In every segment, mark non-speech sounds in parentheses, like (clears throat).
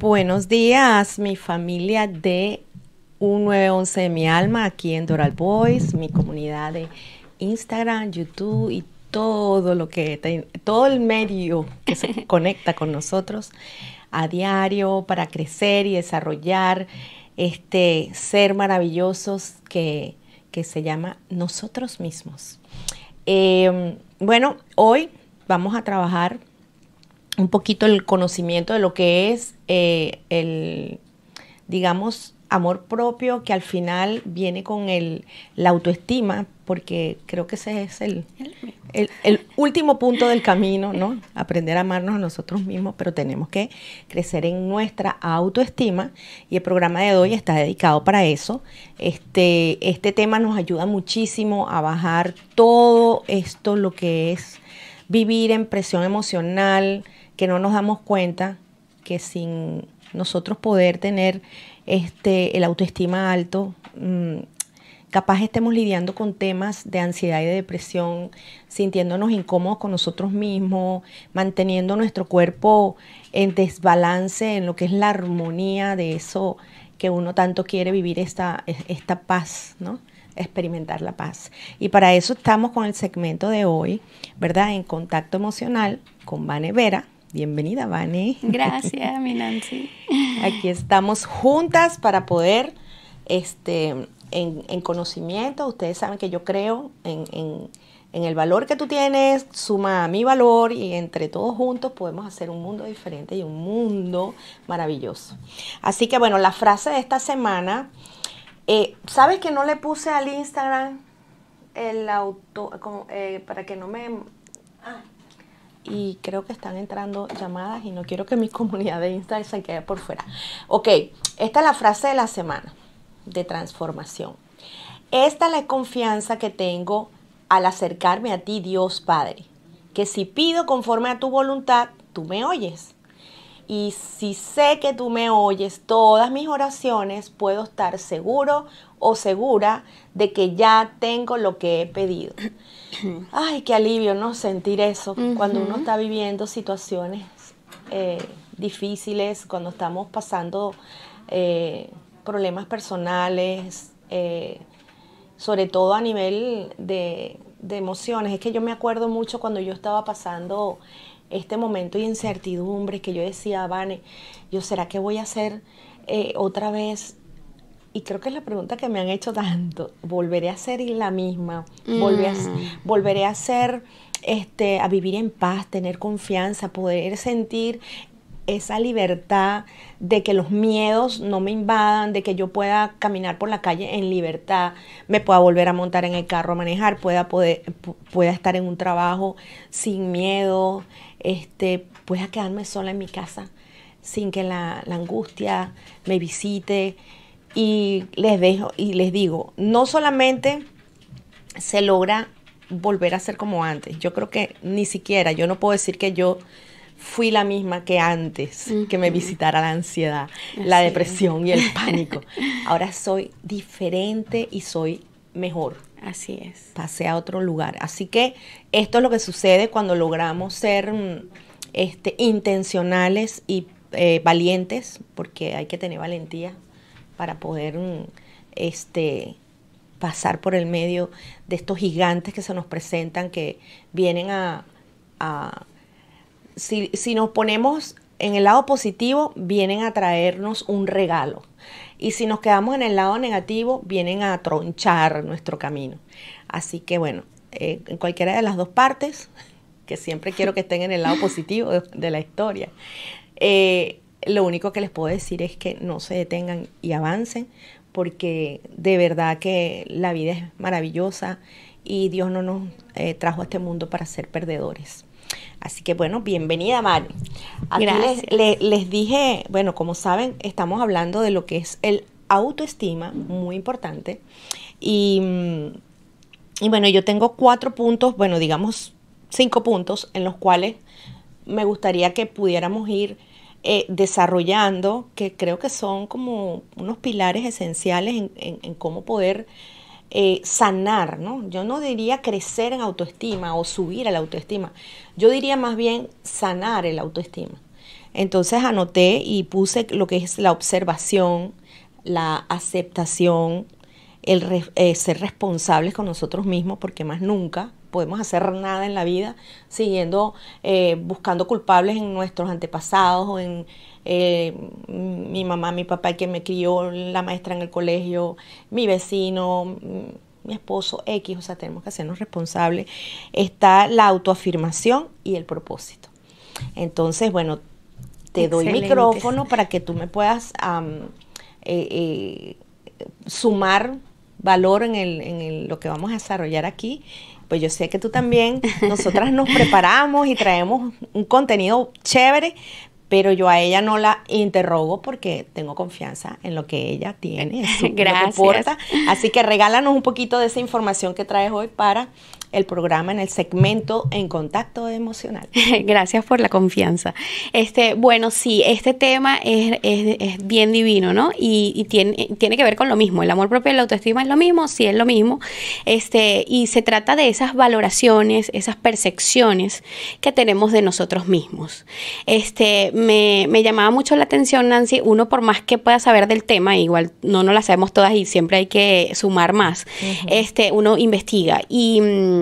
Buenos días, mi familia de un 911 de mi alma aquí en Doral Boys, mi comunidad de Instagram, YouTube y todo lo que todo el medio que se (laughs) conecta con nosotros a diario para crecer y desarrollar este ser maravillosos que, se llama nosotros mismos. Em, bueno, hoy vamos a trabajar un poquito el conocimiento de lo que es eh, el, digamos, amor propio que al final viene con el, la autoestima, porque creo que ese es el, el, último punto del camino, ¿no? Aprender a amarnos a nosotros mismos, pero tenemos que crecer en nuestra autoestima y el programa de hoy está dedicado para eso. Este, este tema nos ayuda muchísimo a bajar todo esto, lo que es vivir en presión emocional, que no nos damos cuenta que sin nosotros poder tener este, el autoestima alto, mm, capaz estemos lidiando con temas de ansiedad y de depresión, sintiéndonos incómodos con nosotros mismos, manteniendo nuestro cuerpo en desbalance, en lo que es la armonía de eso que uno tanto quiere vivir esta, esta paz, ¿no? experimentar la paz. Y para eso estamos con el segmento de hoy, ¿verdad? En contacto emocional con Vane Vera, Bienvenida, Vane. Gracias, mi Nancy. (laughs) Aquí estamos juntas para poder, este, en, conocimiento, ustedes saben que yo creo en, en, el valor que tú tienes, suma a mi valor y entre todos juntos podemos hacer un mundo diferente y un mundo maravilloso. Así que bueno, la frase de esta semana, eh, ¿sabes que no le puse al Instagram el auto, eh, para que no me y creo que están entrando llamadas y no quiero que mi (laughs) comunidad de Instagram se quede por fuera. Ok, esta es la frase de la semana de transformación. Esta es la confianza que tengo al acercarme a ti, Dios Padre, que si pido conforme a tu voluntad, tú me oyes. Y si sé que tú me oyes todas mis oraciones, puedo estar seguro o segura de que ya tengo lo que he pedido. (clears throat) ay, qué alivio, ¿no? Sentir eso cuando uno está viviendo situaciones eh, difíciles, cuando estamos pasando eh, problemas personales, eh, sobre todo a nivel de, de, emociones. Es que yo me acuerdo mucho cuando yo estaba pasando este momento de incertidumbre, que yo decía, Vane, yo será que voy a hacer otra vez y creo que es la pregunta que me han hecho tanto, volveré a ser la misma, mm. volveré, a, ser, este, a vivir en paz, tener confianza, poder sentir esa libertad de que los miedos no me invadan, de que yo pueda caminar por la calle en libertad, me pueda volver a montar en el carro a manejar, pueda, poder, pueda estar en un trabajo sin miedo, este, pueda quedarme sola en mi casa sin que la angustia me visite. Y les dejo y les digo, no solamente se logra volver a ser como antes. Yo creo que ni siquiera, yo no puedo decir que yo fui la misma que antes, que me visitara la ansiedad, la depresión y el (laughs) pánico. Ahora soy diferente y soy mejor. Así es. Pasé a otro lugar. Así que esto es lo que sucede cuando logramos ser mm, este, intencionales y eh, valientes, porque hay que tener valentía para poder mm, este, pasar por el medio de estos gigantes que se nos presentan, que vienen a... si, nos ponemos en el lado positivo, vienen a traernos un regalo. Y si nos quedamos en el lado negativo, vienen a tronchar nuestro camino. Así que bueno, eh, en cualquiera de las dos partes, (laughs) que siempre quiero que estén en el lado positivo de, la historia, eh, lo único que les puedo decir es que no se detengan y avancen, porque de verdad que la vida es maravillosa y Dios no nos eh, trajo a este mundo para ser perdedores. Así que bueno, bienvenida Mari. Gracias. Les, dije, bueno, como saben, estamos hablando de lo que es el autoestima, muy importante. Y, mm, y bueno, yo tengo cuatro puntos, bueno, digamos cinco puntos en los cuales me gustaría que pudiéramos ir eh, desarrollando, que creo que son como unos pilares esenciales en, cómo poder eh, sanar, ¿no? Yo no diría crecer en autoestima o subir a la autoestima, yo diría más bien sanar el autoestima. Entonces anoté y puse lo que es la observación, la aceptación, el eh, ser responsables con nosotros mismos, porque más nunca podemos hacer nada en la vida siguiendo eh, buscando culpables en nuestros antepasados o en eh, mi mamá, mi papá que me crió, la maestra en el colegio, mi vecino, mm, mi esposo X, o sea, tenemos que hacernos responsables. Está la autoafirmación y el propósito. Entonces, bueno, te doy micrófono para que tú me puedas eh, sumar valor en, el, en lo que vamos a desarrollar aquí pues yo sé que tú también, nosotras nos preparamos y traemos un contenido chévere, pero yo a ella no la interrogo porque tengo confianza en lo que ella tiene, en su, Lo que (laughs) Así que regálanos un poquito de esa información que traes hoy para el programa en el segmento En Contacto Emocional. (laughs) Gracias por la confianza. Este, bueno, sí, este tema es, bien divino, ¿no? Y, tiene, tiene que ver con lo mismo. El amor propio y la autoestima es lo mismo, sí es lo mismo. Este, y se trata de esas valoraciones, esas percepciones que tenemos de nosotros mismos. Este, me, llamaba mucho la atención, Nancy, uno por más que pueda saber del tema, igual no nos la sabemos todas y siempre hay que sumar más, este, uno investiga. Y mm,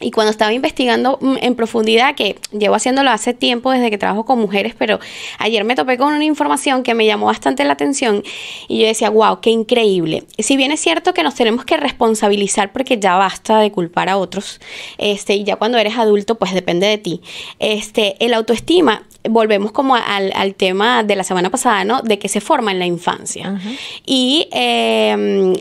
y cuando estaba investigando mm, en profundidad, que llevo haciéndolo hace tiempo desde que trabajo con mujeres, pero ayer me topé con una información que me llamó bastante la atención y yo decía, wow, qué increíble. Si bien es cierto que nos tenemos que responsabilizar porque ya basta de culpar a otros, este, y ya cuando eres adulto, pues depende de ti. Este, el autoestima volvemos como al, tema de la semana pasada, ¿no? De que se forma en la infancia. Y em,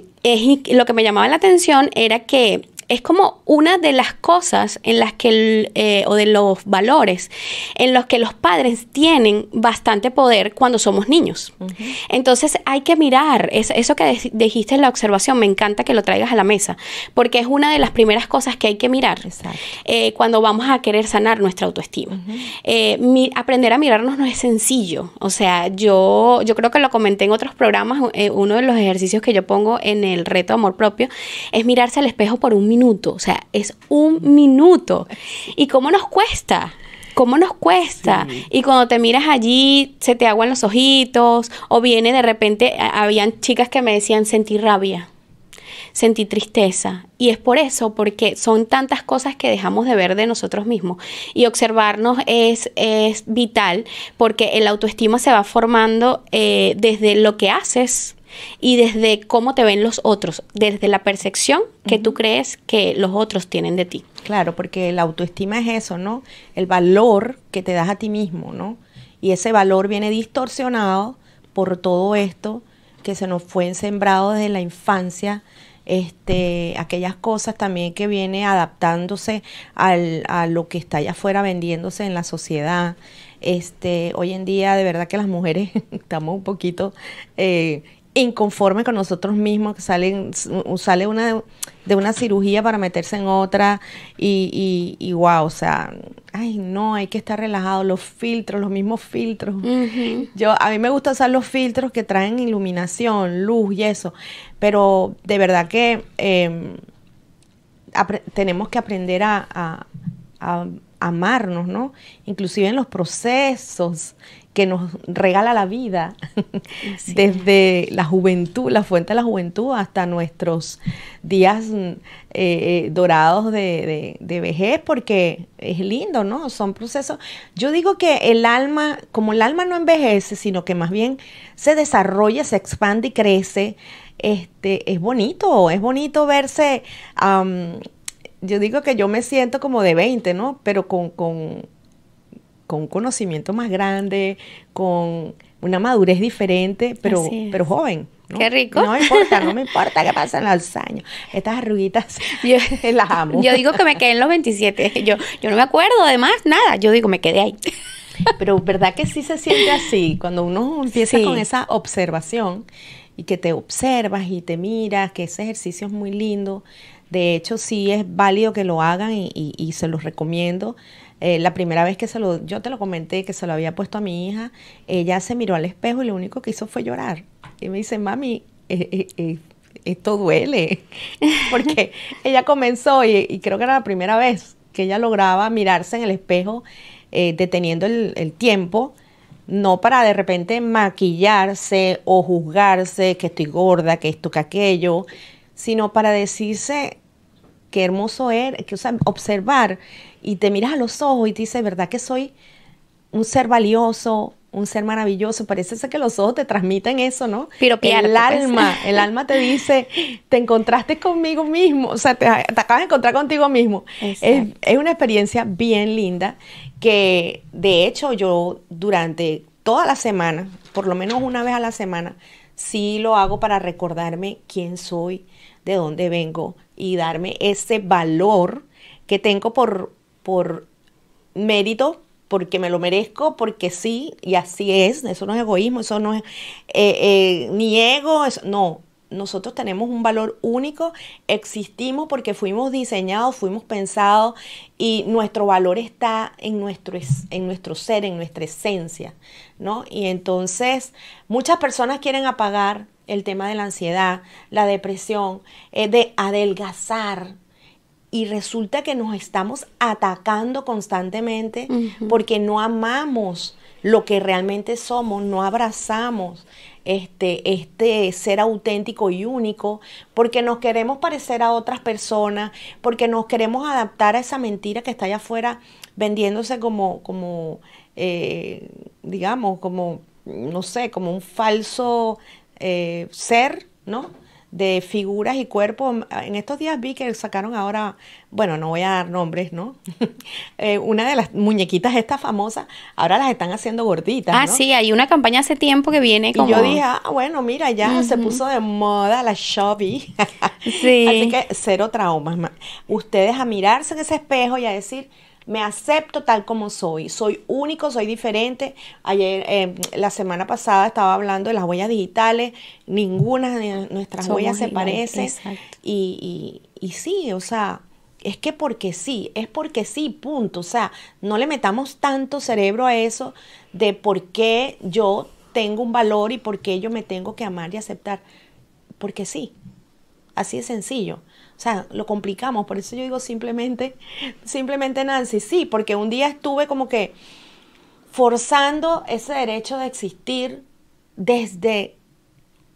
lo que me llamaba la atención era que es como una de las cosas en las que, eh, o de los valores, en los que los padres tienen bastante poder cuando somos niños. Entonces hay que mirar, eso que dijiste en la observación, me encanta que lo traigas a la mesa, porque es una de las primeras cosas que hay que mirar eh, cuando vamos a querer sanar nuestra autoestima. Eh, aprender a mirarnos no es sencillo, o sea, yo, yo creo que lo comenté en otros programas, uno de los ejercicios que yo pongo en el reto amor propio es mirarse al espejo por un minuto o sea, es un minuto. ¿Y cómo nos cuesta? ¿Cómo nos cuesta? Y cuando te miras allí, se te aguan los ojitos, o viene de repente, habían chicas que me decían, sentí rabia, sentí tristeza. Y es por eso, porque son tantas cosas que dejamos de ver de nosotros mismos. Y observarnos es, es vital, porque el autoestima se va formando eh, desde lo que haces y desde cómo te ven los otros, desde la percepción que tú crees que los otros tienen de ti. Claro, porque la autoestima es eso, ¿no? El valor que te das a ti mismo, ¿no? Y ese valor viene distorsionado por todo esto que se nos fue sembrado desde la infancia, este, aquellas cosas también que viene adaptándose a lo que está allá afuera vendiéndose en la sociedad. Este, hoy en día de verdad que las mujeres (laughs) estamos un poquito eh, inconforme con nosotros mismos, que salen, sale una de una cirugía para meterse en otra y, y, wow, o sea, ay no, hay que estar relajado, los filtros, los mismos filtros. Yo, a mí me gusta usar los filtros que traen iluminación, luz y eso, pero de verdad que em, tenemos que aprender a, a amarnos, ¿no? Inclusive en los procesos que nos regala la vida, desde la juventud, la fuente de la juventud, hasta nuestros días mm, eh, eh, dorados de, vejez, porque es lindo, ¿no? Son procesos. Yo digo que el alma, como el alma no envejece, sino que más bien se desarrolla, se expande y crece, este, es bonito, es bonito verse. yo digo que yo me siento como de 20, ¿no? Pero con con un conocimiento más grande, con una madurez diferente, pero, pero joven. Qué rico. No me importa, no me (laughs) importa qué pasan los años. Estas arruguitas yo, (laughs) las amo. Yo digo que me quedé en los 27. Yo, yo no me acuerdo de más nada. Yo digo, me quedé ahí. (laughs) Pero verdad que sí se siente así, cuando uno empieza con esa observación y que te observas y te miras, que ese ejercicio es muy lindo. De hecho, sí es válido que lo hagan y, y, y se los recomiendo eh, la primera vez que se lo, yo te lo comenté, que se lo había puesto a mi hija, ella se miró al espejo y lo único que hizo fue llorar. Y me dice, mami, eh, eh, esto duele. (laughs) Porque ella comenzó, y, creo que era la primera vez que ella lograba mirarse en el espejo, deteniendo el, el tiempo, no para de repente maquillarse o juzgarse que estoy gorda, que esto, que aquello, sino para decirse qué hermoso eres, que, observar y te miras a los ojos y te dice ¿verdad que soy un ser valioso, un ser maravilloso? Parece ser que los ojos te transmiten eso, ¿no? Pero el pues. alma, el alma te dice, (laughs) te encontraste conmigo mismo, o sea, te, acabas de encontrar contigo mismo. Es, es una experiencia bien linda que de hecho yo durante toda la semana, por lo menos una vez a la semana, sí lo hago para recordarme quién soy, de dónde vengo y darme ese valor que tengo por, por mérito, porque me lo merezco, porque sí, y así es. Eso no es egoísmo, eso no es eh, eh ni ego, no. Nosotros tenemos un valor único, existimos porque fuimos diseñados, fuimos pensados y nuestro valor está en nuestro, en nuestro ser, en nuestra esencia, ¿no? Y entonces muchas personas quieren apagar el tema de la ansiedad, la depresión, es eh, de adelgazar. Y resulta que nos estamos atacando constantemente porque no amamos lo que realmente somos, no abrazamos este, este ser auténtico y único, porque nos queremos parecer a otras personas, porque nos queremos adaptar a esa mentira que está allá afuera vendiéndose como, como eh, digamos, como, no sé, como un falso eh, ser, ¿no? De figuras y cuerpos. En estos días vi que sacaron ahora, bueno, no voy a dar nombres, ¿no? (laughs) Eh, una de las muñequitas estas famosa, ahora las están haciendo gorditas. Ah, sí, hay una campaña hace tiempo que viene como... Y yo dije, ah, bueno, mira, ya se puso de moda la Shopee. (laughs) sí. Así que cero traumas. Ustedes a mirarse en ese espejo y a decir me acepto tal como soy, soy único, soy diferente. Ayer, em, la semana pasada estaba hablando de las huellas digitales, ninguna de nuestras huellas se parece. Y, y sí, o sea, es que porque sí, es porque sí, punto. O sea, no le metamos tanto cerebro a eso de por qué yo tengo un valor y por qué yo me tengo que amar y aceptar. Porque sí, así de sencillo. O sea, lo complicamos. Por eso yo digo simplemente, simplemente Nancy, sí, porque un día estuve como que forzando ese derecho de existir desde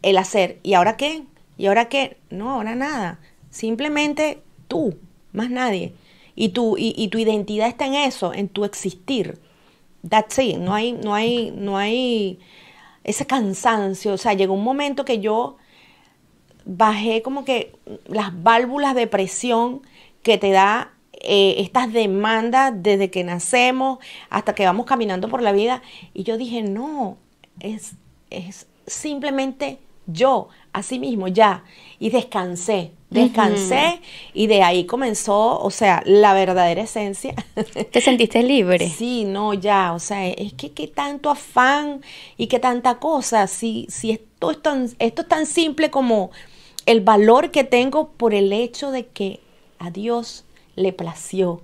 el hacer. ¿Y ahora qué? ¿Y ahora qué? No, ahora nada. Simplemente tú, más nadie. Y tu, y, tu identidad está en eso, en tu existir. That's it. No hay, no hay, no hay ese cansancio. O sea, llegó un momento que yo bajé como que las válvulas de presión que te da eh, estas demandas desde que nacemos hasta que vamos caminando por la vida. Y yo dije, no, es, es simplemente yo, así mismo, ya. Y descansé, descansé y de ahí comenzó, o sea, la verdadera esencia. ¿Te sentiste libre? Sí, no, ya, o sea, es que qué tanto afán y qué tanta cosa, si, si esto, es esto es tan simple como el valor que tengo por el hecho de que a Dios le plació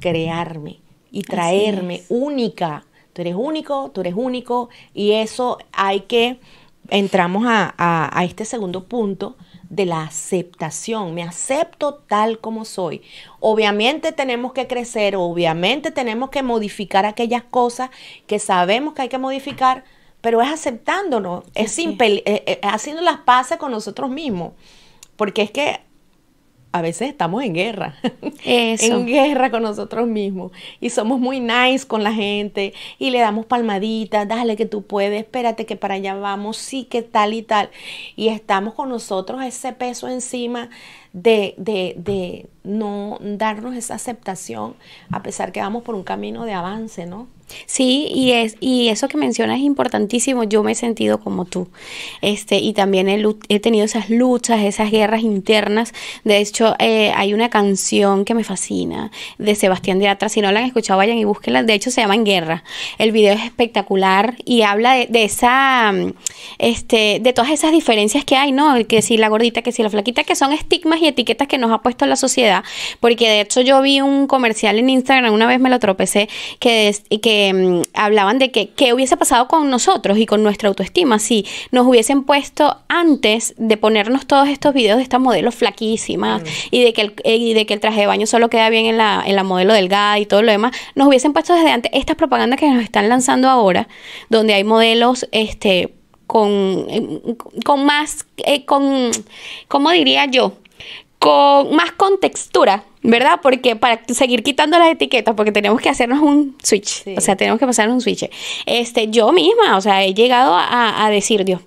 crearme y traerme única. Tú eres único, tú eres único y eso hay que, entramos a, a, este segundo punto de la aceptación, me acepto tal como soy. Obviamente tenemos que crecer, obviamente tenemos que modificar aquellas cosas que sabemos que hay que modificar, pero es aceptándonos, eh, eh, es haciendo las paces con nosotros mismos, porque es que a veces estamos en guerra, (laughs) en guerra con nosotros mismos y somos muy nice con la gente y le damos palmaditas, dale que tú puedes, espérate que para allá vamos, sí que tal y tal, y estamos con nosotros ese peso encima de, de no darnos esa aceptación a pesar que vamos por un camino de avance, ¿no? Sí, y es y eso que mencionas es importantísimo. Yo me he sentido como tú. Este, y también he, tenido esas luchas, esas guerras internas. De hecho, eh, hay una canción que me fascina de Sebastián de atrás, Si no la han escuchado, vayan y búsquenla. De hecho, se llama En Guerra. El video es espectacular y habla de, de esa este, de todas esas diferencias que hay, ¿no? Que si la gordita, que si la flaquita, que son estigmas y etiquetas que nos ha puesto la sociedad porque de hecho yo vi un comercial en Instagram, una vez me lo tropecé, que, que mm, hablaban de que qué hubiese pasado con nosotros y con nuestra autoestima si nos hubiesen puesto antes de ponernos todos estos videos de estas modelos flaquísimas y, de que el, eh, de que el traje de baño solo queda bien en la, en la modelo delgada y todo lo demás, nos hubiesen puesto desde antes estas propagandas que nos están lanzando ahora, donde hay modelos, este, con, eh, con más, eh, con, ¿cómo diría yo? con más contextura, textura, ¿verdad? Porque para seguir quitando las etiquetas, porque tenemos que hacernos un switch, o sea, tenemos que pasarnos un switch. Este, yo misma, o sea, he llegado a, decir, Dios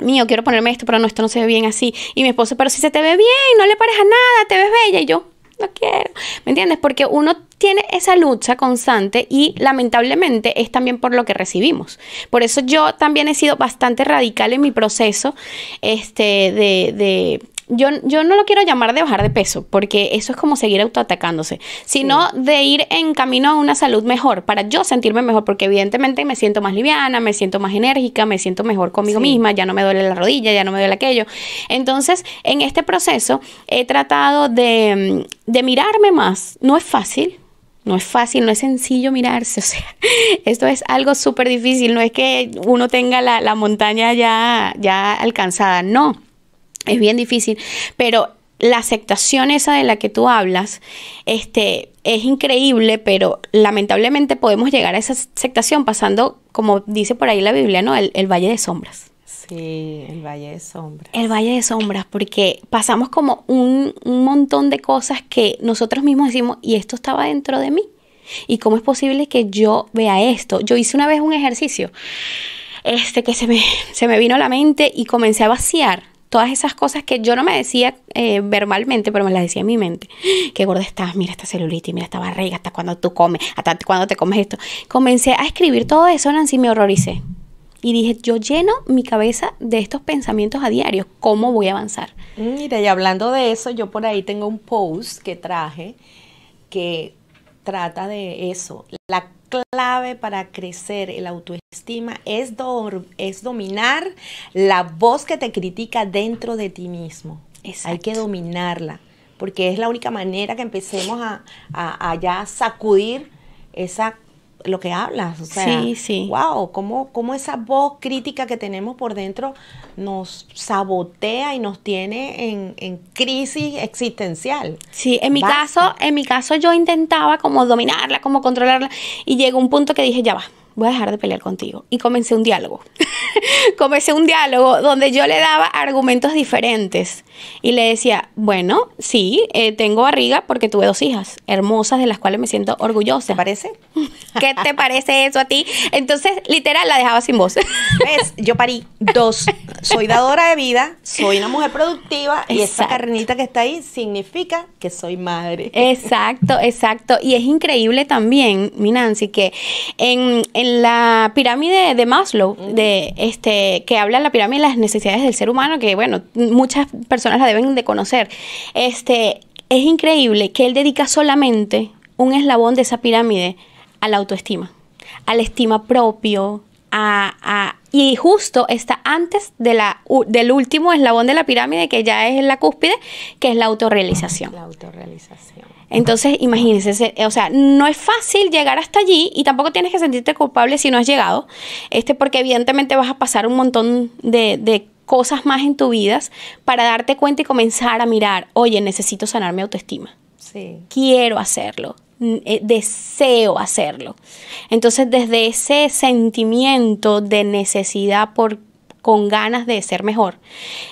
mío, quiero ponerme esto, pero no, esto no se ve bien así. Y mi esposo, pero si se te ve bien, no le parece nada, te ves bella. Y yo, no quiero. ¿Me entiendes? Porque uno tiene esa lucha constante y lamentablemente es también por lo que recibimos. Por eso yo también he sido bastante radical en mi proceso este, de yo, yo no lo quiero llamar de bajar de peso, porque eso es como seguir autoatacándose, sino de ir en camino a una salud mejor, para yo sentirme mejor, porque evidentemente me siento más liviana, me siento más enérgica, me siento mejor conmigo misma, ya no me duele la rodilla, ya no me duele aquello. Entonces, en este proceso he tratado de, mm, de mirarme más. No es fácil, no es fácil, no es sencillo mirarse, (laughs) o sea, esto es algo súper difícil, no es que uno tenga la, la montaña ya, ya alcanzada, no. Es bien difícil, pero la aceptación esa de la que tú hablas, este, es increíble, pero lamentablemente podemos llegar a esa aceptación pasando, como dice por ahí la Biblia, ¿no? El, valle de sombras. Sí, el valle de sombras. El valle de sombras, porque pasamos como un, montón de cosas que nosotros mismos decimos, y esto estaba dentro de mí. ¿Y cómo es posible que yo vea esto? Yo hice una vez un ejercicio este, que se me, se me vino a la mente y comencé a vaciar todas esas cosas que yo no me decía eh, verbalmente, pero me las decía en mi mente. (gasps) Qué gorda estás, mira esta celulitis, mira esta barriga, hasta cuando tú comes, hasta cuando te comes esto. Comencé a escribir todo eso, Nancy, me horroricé. Y dije, yo lleno mi cabeza de estos pensamientos a diario, ¿cómo voy a avanzar? Mira, y hablando de eso, yo por ahí tengo un post que traje que trata de eso. La clave para crecer el autoestima es, es dominar la voz que te critica dentro de ti mismo. Hay que dominarla, porque es la única manera que empecemos a, a ya sacudir esa lo que hablas, o sea, wow, cómo, esa voz crítica que tenemos por dentro nos sabotea y nos tiene en, crisis existencial. Sí, en mi caso, en mi caso yo intentaba como dominarla, como controlarla y llegó un punto que dije, ya va, voy a dejar de pelear contigo. Y comencé un diálogo. (laughs) comencé un diálogo donde yo le daba argumentos diferentes y le decía, bueno, sí, eh, tengo barriga porque tuve dos hijas hermosas de las cuales me siento orgullosa. ¿Te parece? (laughs) ¿Qué te parece eso a ti? Entonces, literal, la dejaba sin voz. (laughs) ¿Ves? Yo parí dos. Soy dadora de vida, soy una mujer productiva y esa carnita que está ahí significa que soy madre. Exacto, exacto. Y es increíble también, mi Nancy, que en, en la pirámide de Maslow, de este, que habla la pirámide de las necesidades del ser humano, que bueno, muchas personas la deben de conocer. Este, es increíble que él dedica solamente un eslabón de esa pirámide a la autoestima, a la estima propio, a, y justo está antes de la, del último eslabón de la pirámide, que ya es la cúspide, que es la autorrealización. La autorrealización. Entonces, imagínense, eh, o sea, no es fácil llegar hasta allí y tampoco tienes que sentirte culpable si no has llegado, este, porque evidentemente vas a pasar un montón de, cosas más en tu vida para darte cuenta y comenzar a mirar, oye, necesito sanar mi autoestima. Quiero hacerlo, eh, deseo hacerlo. Entonces, desde ese sentimiento de necesidad por, con ganas de ser mejor,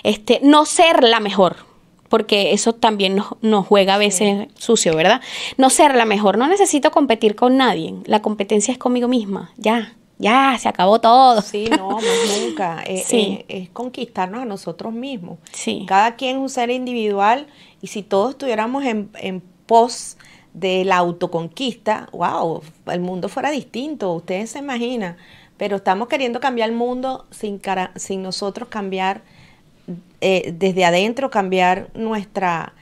este, no ser la mejor, porque eso también nos, juega a veces sucio, ¿verdad? No ser la mejor, no necesito competir con nadie, la competencia es conmigo misma, ya, ya, se acabó todo. Sí, no, más nunca, (laughs) eh, eh, es conquistarnos a nosotros mismos. Cada quien es un ser individual y si todos estuviéramos en, en pos de la autoconquista, wow, el mundo fuera distinto, ustedes se imaginan, pero estamos queriendo cambiar el mundo sin, sin nosotros cambiar eh, desde adentro cambiar nuestra,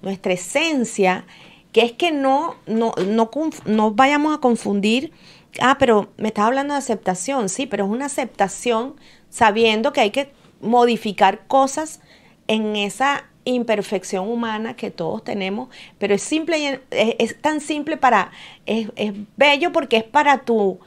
nuestra esencia, que es que no, no, no, no vayamos a confundir, ah, pero me estás hablando de aceptación, sí, pero es una aceptación sabiendo que hay que modificar cosas en esa imperfección humana que todos tenemos, pero es simple es, tan simple para, es, es bello porque es para tu,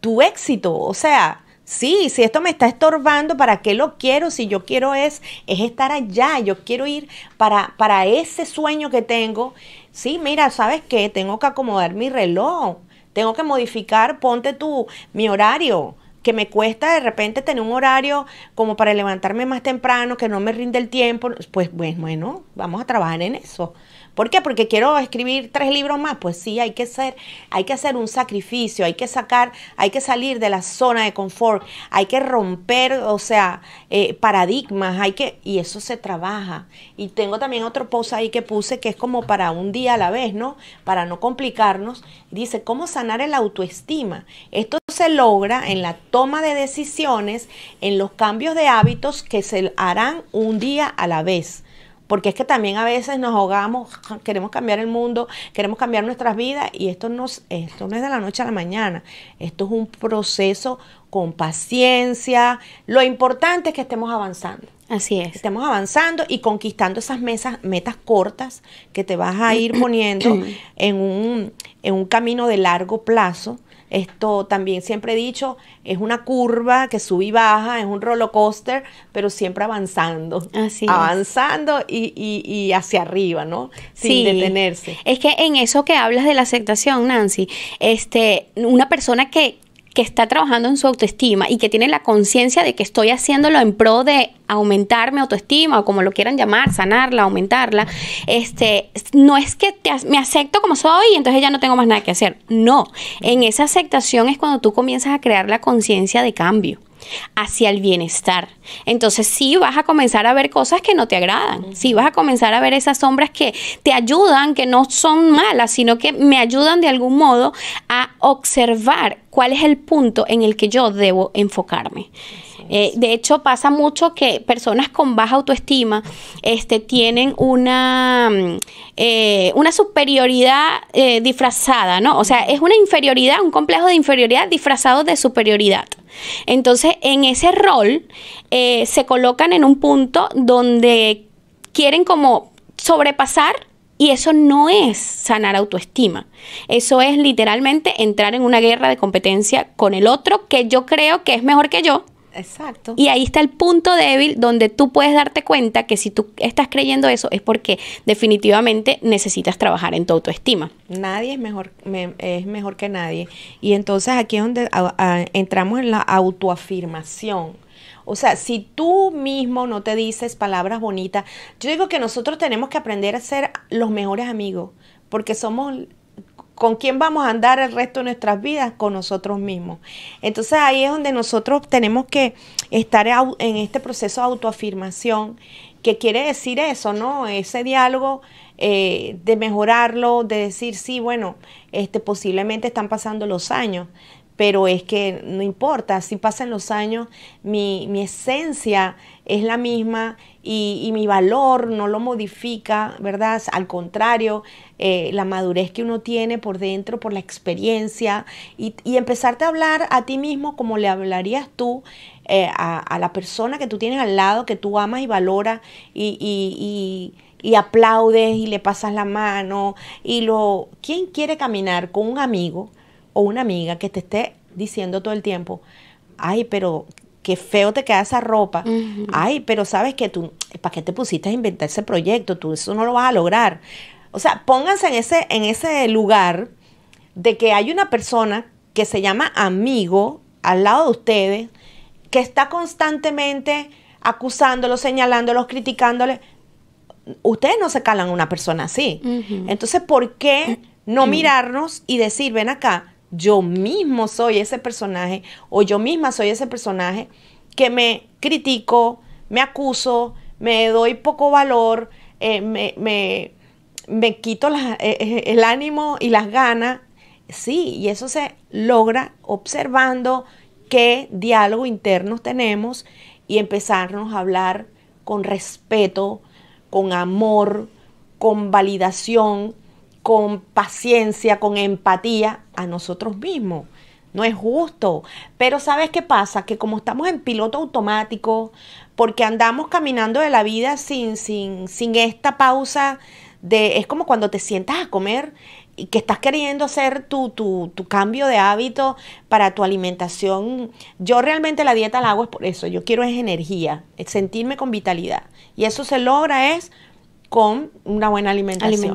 tu éxito, o sea, Sí, si esto me está estorbando, ¿para qué lo quiero? Si yo quiero es, es estar allá, yo quiero ir para, para ese sueño que tengo. Sí, mira, ¿sabes qué? Tengo que acomodar mi reloj, tengo que modificar, ponte tú, mi horario que me cuesta de repente tener un horario como para levantarme más temprano, que no me rinde el tiempo, pues bueno, pues, bueno vamos a trabajar en eso. ¿Por qué? Porque quiero escribir tres libros más. Pues sí, hay que ser, hay que hacer un sacrificio, hay que sacar, hay que salir de la zona de confort, hay que romper, o sea, eh, paradigmas, hay que, y eso se trabaja. Y tengo también otro post ahí que puse que es como para un día a la vez, ¿no? Para no complicarnos. Dice, ¿cómo sanar el autoestima? Esto se logra en la toma de decisiones, en los cambios de hábitos que se harán un día a la vez porque es que también a veces nos ahogamos, (laughs) queremos cambiar el mundo, queremos cambiar nuestras vidas y esto no, esto es de la noche a la mañana, esto es un proceso con paciencia. Lo importante es que estemos avanzando. Así es. Estemos avanzando y conquistando esas mesas, metas cortas que te vas a ir poniendo (clears throat) en un camino de largo plazo esto también siempre he dicho, es una curva que sube y baja, es un roller coaster, pero siempre avanzando. Así avanzando y, y, hacia arriba, ¿no? Sin detenerse. Es que en eso que hablas de la aceptación, Nancy, este, una persona que, que está trabajando en su autoestima y que tiene la conciencia de que estoy haciéndolo en pro de aumentar mi autoestima o como lo quieran llamar, sanarla, aumentarla, este, no es que me acepto como soy y entonces ya no tengo más nada que hacer. No, en esa aceptación es cuando tú comienzas a crear la conciencia de cambio hacia el bienestar. Entonces sí vas a comenzar a ver cosas que no te agradan, sí vas a comenzar a ver esas sombras que te ayudan, que no son malas, sino que me ayudan de algún modo a observar cuál es el punto en el que yo debo enfocarme. Eh, de hecho, pasa mucho que personas con baja autoestima este, tienen una, mm, eh, una superioridad eh, disfrazada, ¿no? O sea, es una inferioridad, un complejo de inferioridad disfrazado de superioridad. Entonces, en ese rol se colocan en un punto donde quieren como sobrepasar y eso no es sanar autoestima. Eso es literalmente entrar en una guerra de competencia con el otro que yo creo que es mejor que yo Exacto. Y ahí está el punto débil donde tú puedes darte cuenta que si tú estás creyendo eso es porque definitivamente necesitas trabajar en tu autoestima. Nadie es mejor, es mejor que nadie. Y entonces aquí es donde entramos en la autoafirmación. O sea, si tú mismo no te dices palabras bonitas, yo digo que nosotros tenemos que aprender a ser los mejores amigos, porque somos ¿Con quién vamos a andar el resto de nuestras vidas? Con nosotros mismos. Entonces ahí es donde nosotros tenemos que estar en este proceso de autoafirmación, que quiere decir eso, ¿no? Ese diálogo eh, de mejorarlo, de decir, sí, bueno, este, posiblemente están pasando los años, pero es que no importa, si pasan los años, mi, mi esencia es la misma y, mi valor no lo modifica, ¿verdad? Al contrario, eh, la madurez que uno tiene por dentro, por la experiencia, y, empezarte a hablar a ti mismo como le hablarías tú eh, a, la persona que tú tienes al lado, que tú amas y valoras y, y y aplaudes y le pasas la mano y lo quién quiere caminar con un amigo o una amiga que te esté diciendo todo el tiempo ay pero qué feo te queda esa ropa. Ay, pero sabes que tú, ¿para qué te pusiste a inventar ese proyecto? Tú eso no lo vas a lograr. O sea, pónganse en ese, en ese lugar de que hay una persona que se llama amigo al lado de ustedes, que está constantemente acusándolos, señalándolos, criticándoles. Ustedes no se calan a una persona así. Entonces, ¿por qué no mirarnos y decir, ven acá, yo mismo soy ese personaje o yo misma soy ese personaje que me critico, me acuso, me doy poco valor, eh, me, quito eh, eh, el ánimo y las ganas. Sí, y eso se logra observando qué diálogo interno tenemos y empezarnos a hablar con respeto, con amor, con validación, con paciencia, con empatía a nosotros mismos. No es justo. Pero ¿sabes qué pasa? Que como estamos en piloto automático, porque andamos caminando de la vida sin, sin, sin esta pausa de... Es como cuando te sientas a comer y que estás queriendo hacer tu, tu, tu, cambio de hábito para tu alimentación. Yo realmente la dieta al agua es por eso. Yo quiero es energía, es sentirme con vitalidad. Y eso se logra es con una buena alimentación.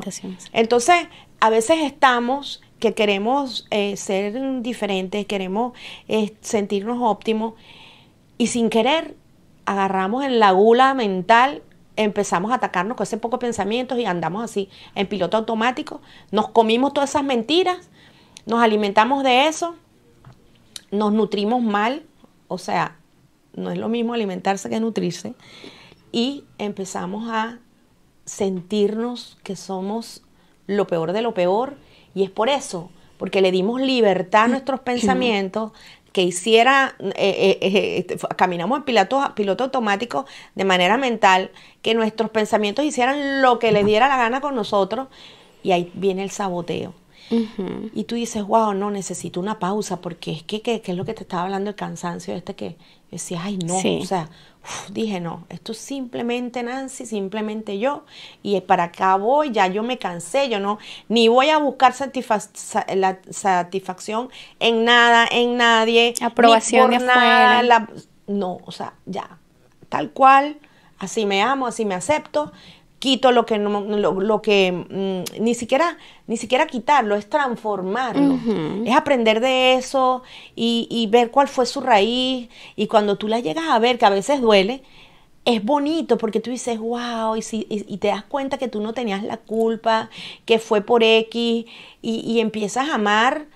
Entonces, a veces estamos que queremos eh, ser diferentes, queremos eh, sentirnos óptimos y sin querer agarramos en la gula mental, empezamos a atacarnos con ese poco pensamiento pensamientos y andamos así en piloto automático, nos comimos todas esas mentiras, nos alimentamos de eso, nos nutrimos mal, o sea, no es lo mismo alimentarse que nutrirse y empezamos a sentirnos que somos lo peor de lo peor. Y es por eso, porque le dimos libertad a mm. nuestros pensamientos, mm. que hiciera, eh, eh, eh, caminamos en piloto, automático de manera mental, que nuestros pensamientos hicieran lo que les mm. diera la gana con nosotros. Y ahí viene el saboteo. Y tú dices, wow, no, necesito una pausa, porque es que, qué es lo que te estaba hablando el cansancio este que decía ay, no, o sea, (sighs) dije, no, esto es simplemente Nancy, simplemente yo, y para acá voy, ya yo me cansé, yo no, ni voy a buscar la satisfacción en nada, en nadie. Aprobación de nada, no, o sea, ya, tal cual, así me amo, así me acepto, quito lo que no, lo, que mm, ni siquiera ni siquiera quitarlo es transformarlo es aprender de eso y, ver cuál fue su raíz y cuando tú la llegas a ver que a veces duele es bonito porque tú dices wow y, si, te das cuenta que tú no tenías la culpa que fue por x y, empiezas a amar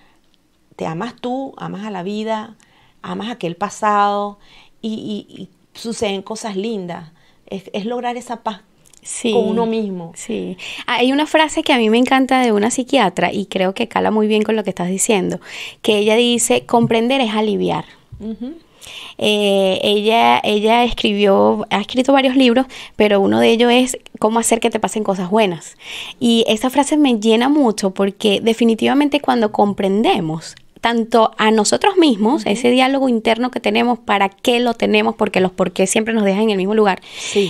te amas tú amas a la vida amas aquel pasado y, suceden cosas lindas es, es lograr esa paz sí, con uno mismo. Sí. Hay una frase que a mí me encanta de una psiquiatra y creo que cala muy bien con lo que estás diciendo, que ella dice, comprender es aliviar. Eh, ella, ella escribió, ha escrito varios libros, pero uno de ellos es cómo hacer que te pasen cosas buenas. Y esa frase me llena mucho porque definitivamente cuando comprendemos tanto a nosotros mismos, ese diálogo interno que tenemos, para qué lo tenemos, porque los por qué siempre nos dejan en el mismo lugar,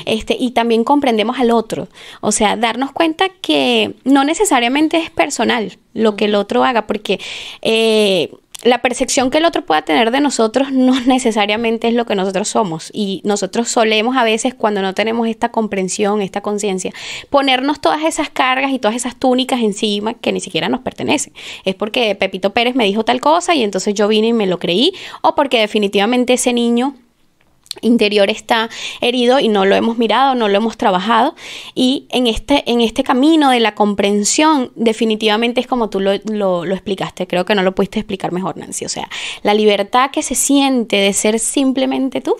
este, y también comprendemos al otro. O sea, darnos cuenta que no necesariamente es personal lo que el otro haga, porque eh, la percepción que el otro pueda tener de nosotros no (laughs) necesariamente es lo que nosotros somos. Y nosotros solemos a veces, cuando no tenemos esta comprensión, esta conciencia, ponernos todas esas cargas y todas esas túnicas encima que ni siquiera nos pertenecen. Es porque Pepito Pérez me dijo tal cosa y entonces yo vine y me lo creí, o porque definitivamente ese niño interior está herido y no lo hemos mirado, no lo hemos trabajado. Y en este, en este camino de la comprensión, definitivamente es como tú lo, lo, lo, explicaste, creo que no lo pudiste explicar mejor, Nancy. O sea, la libertad que se siente de ser simplemente tú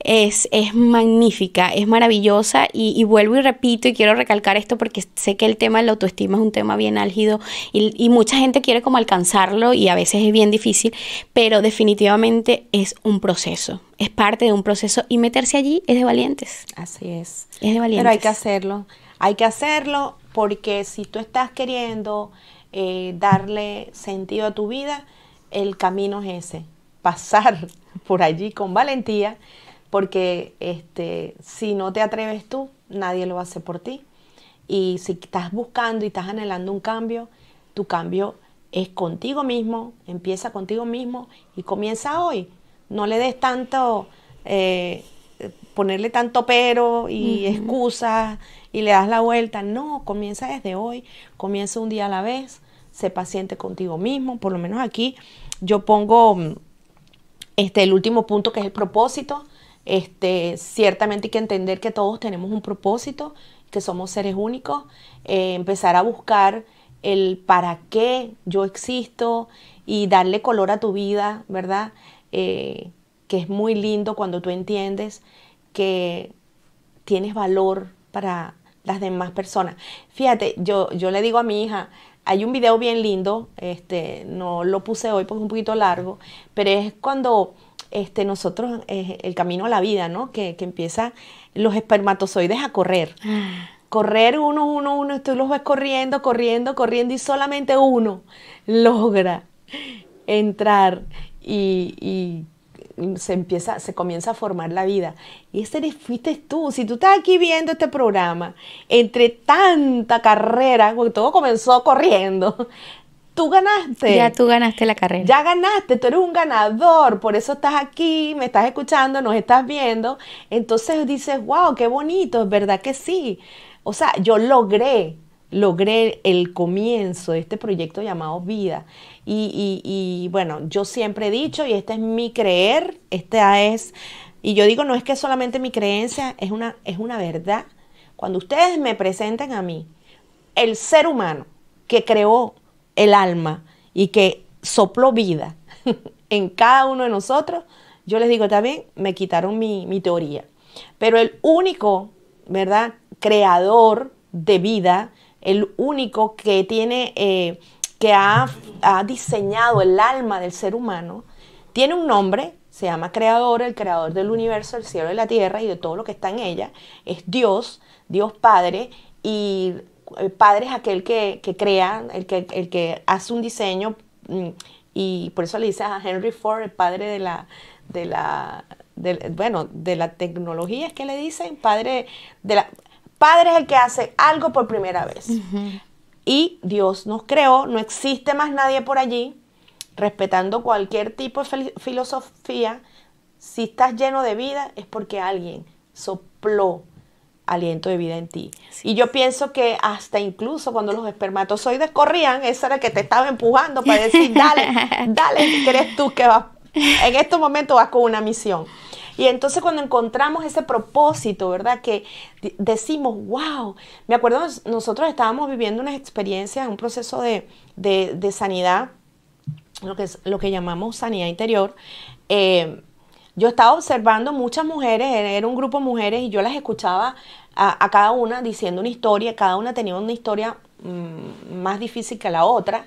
es, es magnífica, es maravillosa y, vuelvo y repito y quiero recalcar esto porque sé que el tema de la autoestima es un tema bien álgido y, mucha gente quiere como alcanzarlo y a veces es bien difícil, pero definitivamente es un proceso, es parte de un proceso y meterse allí es de valientes. Así es. Es de valientes. Pero hay que hacerlo, hay que hacerlo porque si tú estás queriendo... Eh, darle sentido a tu vida, el camino es ese pasar (laughs) por allí con valentía, porque este, si no te atreves tú, nadie lo hace por ti. Y si estás buscando y estás anhelando un cambio, tu cambio es contigo mismo, empieza contigo mismo y comienza hoy. No le des tanto, eh, ponerle tanto pero y excusas y le das la vuelta. No, comienza desde hoy, comienza un día a la vez, sé paciente contigo mismo. Por lo menos aquí yo pongo mm, este, el último punto que es el propósito. Este, ciertamente hay que entender que todos tenemos un propósito, que somos seres únicos, eh, empezar a buscar el para qué yo existo y darle color a tu vida, ¿verdad? Eh, que es muy lindo cuando tú entiendes que tienes valor para las demás personas. Fíjate, yo, yo le digo a mi hija, hay un video bien lindo, este, no lo puse hoy porque es un poquito largo, pero es cuando este, nosotros, el camino a la vida, ¿no? Que, que empieza los espermatozoides a correr. Ah. Correr uno, uno, uno, tú los ves corriendo, corriendo, corriendo y solamente uno logra entrar y se empieza, se comienza a formar la vida. Y ese eres, fuiste tú. Si tú estás aquí viendo este programa, entre tanta carrera, porque todo comenzó corriendo, (laughs) tú ganaste. Ya tú ganaste la carrera. Ya ganaste, tú eres un ganador, por eso estás aquí, me estás escuchando, nos estás viendo. Entonces dices, wow, qué bonito, es verdad que sí. O sea, yo logré logré el comienzo de este proyecto llamado vida. Y, bueno, yo siempre he dicho, y este es mi creer, esta es, y yo digo, no es que solamente mi creencia, es una, es una verdad. Cuando ustedes me presentan a mí, el ser humano que creó el alma y que sopló vida (laughs) en cada uno de nosotros, yo les digo también, me quitaron mi, mi teoría. Pero el único, ¿verdad? Creador de vida, el único que tiene, eh, que ha, diseñado el alma del ser humano, tiene un nombre, se llama Creador, el Creador del universo, el cielo y la tierra y de todo lo que está en ella, es Dios, Dios Padre, y el eh, Padre es aquel que, crea, el que, hace un diseño, mm, y por eso le dice a Henry Ford, el padre de la, de la bueno, de la tecnología, es que le dicen, padre de la, padre es el que hace algo por primera vez. Y Dios nos creó, no existe más nadie por allí, respetando cualquier tipo de filosofía. Si estás lleno de vida es porque alguien sopló aliento de vida en ti. Y yo pienso que hasta incluso cuando los espermatozoides corrían, esa era que te estaba empujando para (laughs) decir, dale, dale, ¿Crees tú que vas, en estos momentos vas con una misión. Y entonces cuando encontramos ese propósito, ¿verdad? Que decimos, wow, me acuerdo, nosotros estábamos viviendo una experiencia, un proceso de, sanidad, lo que, es, lo que llamamos sanidad interior. Eh, yo estaba observando muchas mujeres, era un grupo de mujeres y yo las escuchaba a, cada una diciendo una historia, cada una tenía una historia mm, más difícil que la otra.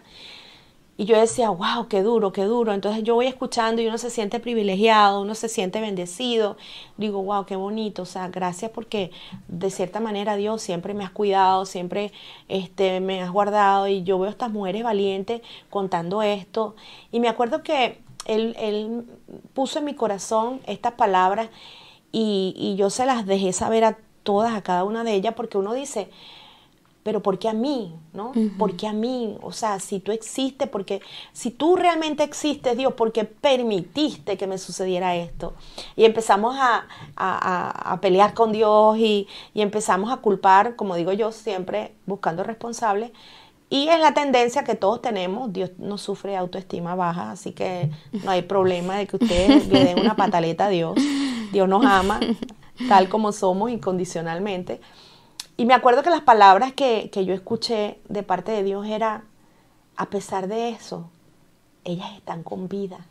Y yo decía, wow, qué duro, qué duro. Entonces yo voy escuchando y uno se siente privilegiado, uno se siente bendecido. Digo, wow, qué bonito. O sea, gracias porque de cierta manera Dios siempre me has cuidado, siempre este, me has guardado. Y yo veo a estas mujeres valientes contando esto. Y me acuerdo que él, puso en mi corazón estas palabras y, y yo se las dejé saber a todas, a cada una de ellas, porque uno dice, pero ¿por qué a mí? ¿No? ¿Por qué a mí? O sea, si tú existes, porque si tú realmente existes, Dios, ¿por qué permitiste que me sucediera esto? Y empezamos a, pelear con Dios y, y empezamos a culpar, como digo yo siempre, buscando responsables. Y es la tendencia que todos tenemos, Dios no sufre autoestima baja, así que no hay problema de que ustedes le den una pataleta a Dios. Dios nos ama tal como somos incondicionalmente. Y me acuerdo que las palabras que, yo escuché de parte de Dios era, a pesar de eso, ellas están con vida.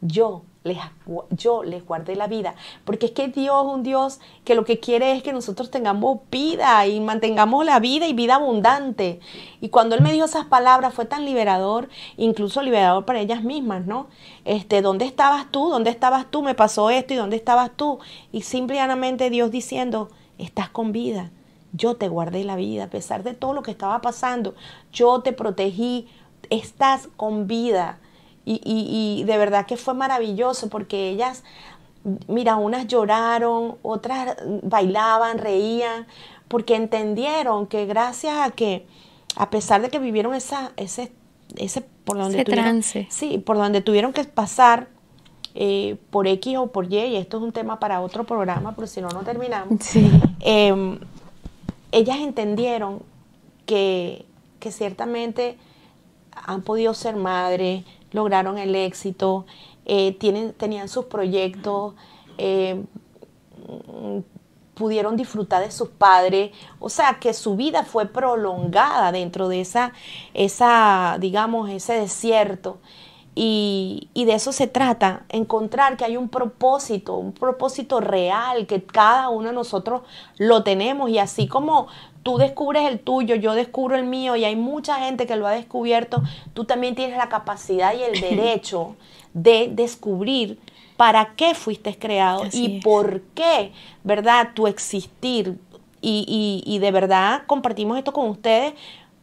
Yo les, yo les guardé la vida. Porque es que Dios es un Dios que lo que quiere es que nosotros tengamos vida y mantengamos la vida y vida abundante. Y cuando Él me dijo esas palabras fue tan liberador, incluso liberador para ellas mismas, ¿no? Este, ¿dónde estabas tú? ¿Dónde estabas tú? Me pasó esto y ¿dónde estabas tú? Y simplemente Dios diciendo, estás con vida. Yo te guardé la vida a pesar de todo lo que estaba pasando. Yo te protegí. Estás con vida. Y, y, y de verdad que fue maravilloso porque ellas, mira, unas lloraron, otras bailaban, reían, porque entendieron que gracias a que, a pesar de que vivieron esa, ese, ese, por donde trance. Sí, por donde tuvieron que pasar eh, por X o por Y, y esto es un tema para otro programa, pero si no, no terminamos. Sí. Em, ellas entendieron que, ciertamente han podido ser madres, lograron el éxito, eh, tienen, tenían sus proyectos, eh, pudieron disfrutar de sus padres, o sea que su vida fue prolongada dentro de esa, esa digamos, ese desierto. Y, de eso se trata, encontrar que hay un propósito, un propósito real, que cada uno de nosotros lo tenemos. Y así como tú descubres el tuyo, yo descubro el mío, y hay mucha gente que lo ha descubierto, tú también tienes la capacidad y el (laughs) derecho de descubrir para qué fuiste creado y por qué, ¿verdad? Tu existir. Y, y de verdad compartimos esto con ustedes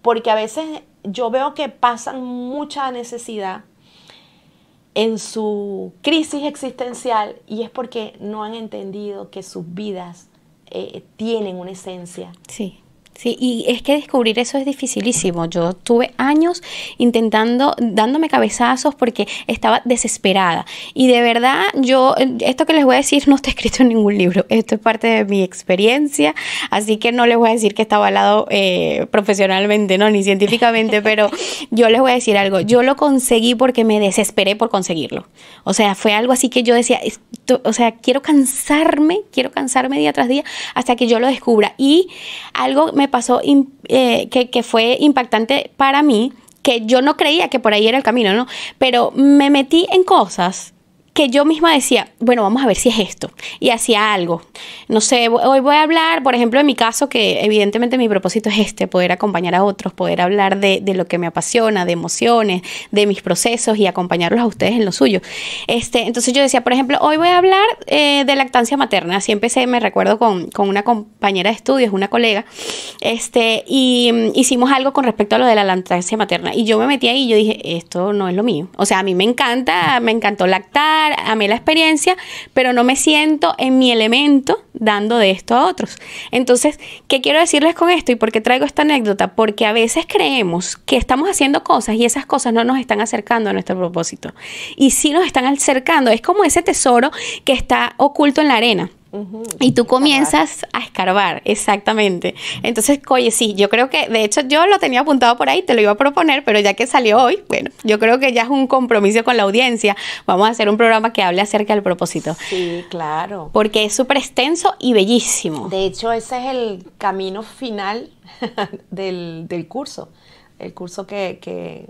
porque a veces yo veo que pasan mucha necesidad en su crisis existencial y es porque no han entendido que sus vidas eh, tienen una esencia. Sí y es que descubrir eso es dificilísimo. Yo tuve años intentando, dándome cabezazos porque estaba desesperada. Y de verdad, yo, esto que les voy a decir no está escrito en ningún libro. Esto es parte de mi experiencia. Así que no les voy a decir que estaba al lado eh, profesionalmente, no, ni científicamente, (laughs) pero yo les voy a decir algo. Yo lo conseguí porque me desesperé por conseguirlo. O sea, fue algo así que yo decía, esto, o sea, quiero cansarme, quiero cansarme día tras día hasta que yo lo descubra. Y algo me pasó eh, que, que fue impactante para mí, que yo no creía que por ahí era el camino, ¿no? Pero me metí en cosas que yo misma decía, bueno, vamos a ver si es esto. Y hacía algo. No sé, hoy voy a hablar, por ejemplo, en mi caso, que evidentemente mi propósito es este, poder acompañar a otros, poder hablar de, lo que me apasiona, de emociones, de mis procesos y acompañarlos a ustedes en lo suyo. Este, entonces yo decía, por ejemplo, hoy voy a hablar eh, de lactancia materna. Así empecé, me recuerdo con, una compañera de estudios, una colega, este, y mm, hicimos algo con respecto a lo de la lactancia materna. Y yo me metí ahí y yo dije, esto no es lo mío. O sea, a mí me encanta, me encantó lactar a amé la experiencia, pero no me siento en mi elemento dando de esto a otros. Entonces, ¿qué quiero decirles con esto y por qué traigo esta anécdota? Porque a veces creemos que estamos haciendo cosas y esas cosas no nos están acercando a nuestro propósito. Y si nos están acercando, es como ese tesoro que está oculto en la arena. Y tú comienzas a escarbar, exactamente. Entonces, oye, sí, yo creo que, de hecho, yo lo tenía apuntado por ahí, te lo iba a proponer, pero ya que salió hoy, bueno, yo creo que ya es un compromiso con la audiencia. Vamos a hacer un programa que hable acerca del propósito. Sí, claro. Porque es súper extenso y bellísimo. De hecho, ese es el camino final (laughs) del, del curso, el curso que, que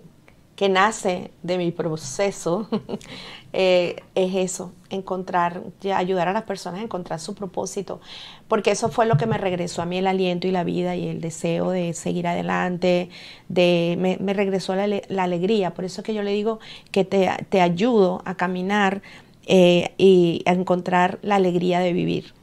que nace de mi proceso (laughs) eh, es eso, encontrar, ayudar a las personas a encontrar su propósito, porque eso fue lo que me regresó a mí el aliento y la vida y el deseo de seguir adelante, de, me, regresó la, alegría, por eso es que yo le digo que te, ayudo a caminar eh, y a encontrar la alegría de vivir,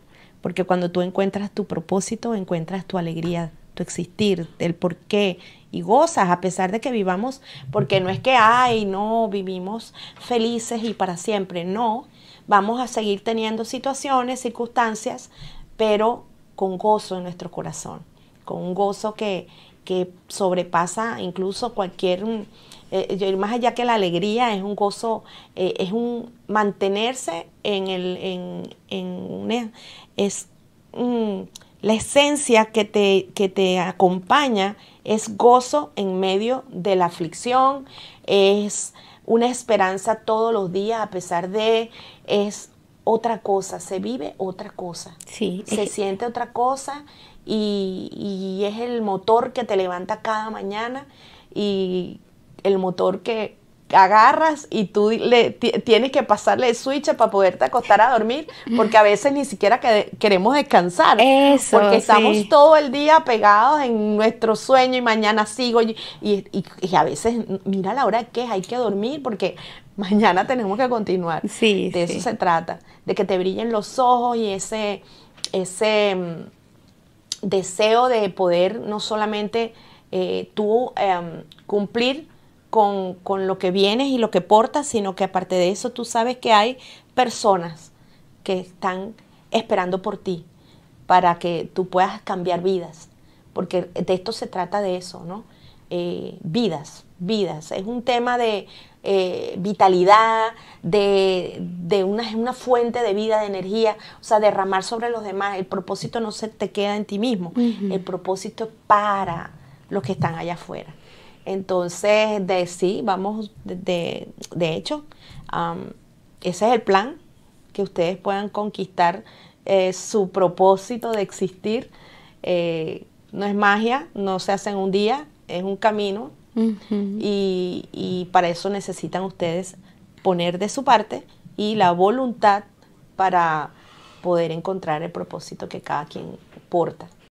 porque cuando tú encuentras tu propósito, encuentras tu alegría tu existir, del por qué. Y gozas a pesar de que vivamos, porque no es que, hay, no, vivimos felices y para siempre. No, vamos a seguir teniendo situaciones, circunstancias, pero con gozo en nuestro corazón, con un gozo que, que sobrepasa incluso cualquier, mm, eh, eh, más allá que la alegría, es un gozo, eh, es un mantenerse en, el, en, en una, es, un mm, la esencia que te, te acompaña es gozo en medio de la aflicción, es una esperanza todos los días a pesar de, es otra cosa, se vive otra cosa, se siente otra cosa y, y es el motor que te levanta cada mañana y el motor que agarras y tú le, tienes que pasarle el switch para poderte acostar a dormir, porque a veces ni siquiera queremos descansar. porque estamos todo el día pegados en nuestro sueño y mañana sigo. Y, a veces, mira la hora que es, hay que dormir porque mañana tenemos que continuar. Sí, de eso se trata, de que te brillen los ojos y ese, ese mm, deseo de poder no solamente eh, tú em, cumplir, con, con lo que vienes y lo que portas, sino que aparte de eso tú sabes que hay personas que están esperando por ti para que tú puedas cambiar vidas, porque de esto se trata de eso, ¿no? Eh, vidas, vidas. Es un tema de eh, vitalidad, de, una, una, fuente de vida, de energía, o sea, derramar sobre los demás. El propósito no se te queda en ti mismo, el propósito para los que están allá afuera. Entonces, de sí, vamos, de, de, hecho, ese es el plan, que ustedes puedan conquistar eh, su propósito de existir. Eh, no es magia, no se hace en un día, es un camino y para eso necesitan ustedes poner de su parte y la voluntad para poder encontrar el propósito que cada quien porta.